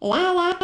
la la.